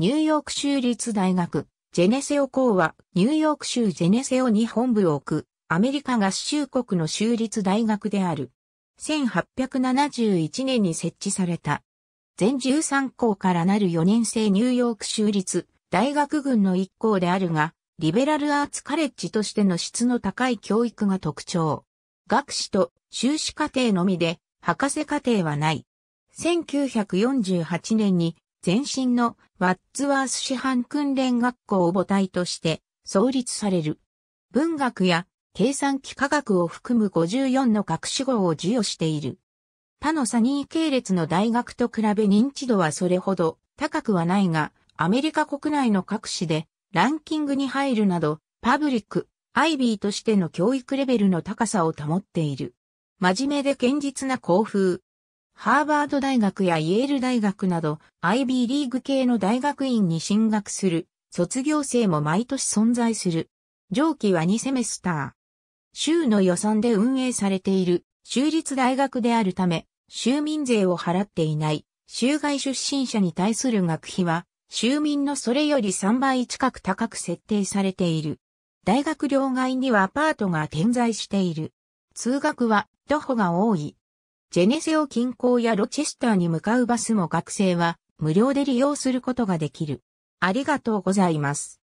ニューヨーク州立大学、ジェネセオ校は、ニューヨーク州ジェネセオに本部を置く、アメリカ合衆国の州立大学である。1871年に設置された。全13校からなる4年生ニューヨーク州立大学群の1校であるが、リベラルアーツカレッジとしての質の高い教育が特徴。学士と修士課程のみで、博士課程はない。1948年に前身のワッツワース師範訓練学校を母体として創立される。文学や計算機科学を含む54の学士号を授与している。他のサニー系列の大学と比べ認知度はそれほど高くはないが、アメリカ国内の各市でランキングに入るなど、パブリック、アイビーとしての教育レベルの高さを保っている。真面目で堅実な校風、ハーバード大学やイェール大学など、IB リーグ系の大学院に進学する、卒業生も毎年存在する。上記は2セメスター。州の予算で運営されている、州立大学であるため、州民税を払っていない、州外出身者に対する学費は、州民のそれより3倍近く高く設定されている。大学両外にはアパートが点在している。通学は徒歩が多い。ジェネセオ近郊やロチェスターに向かうバスも学生は無料で利用することができる。ありがとうございます。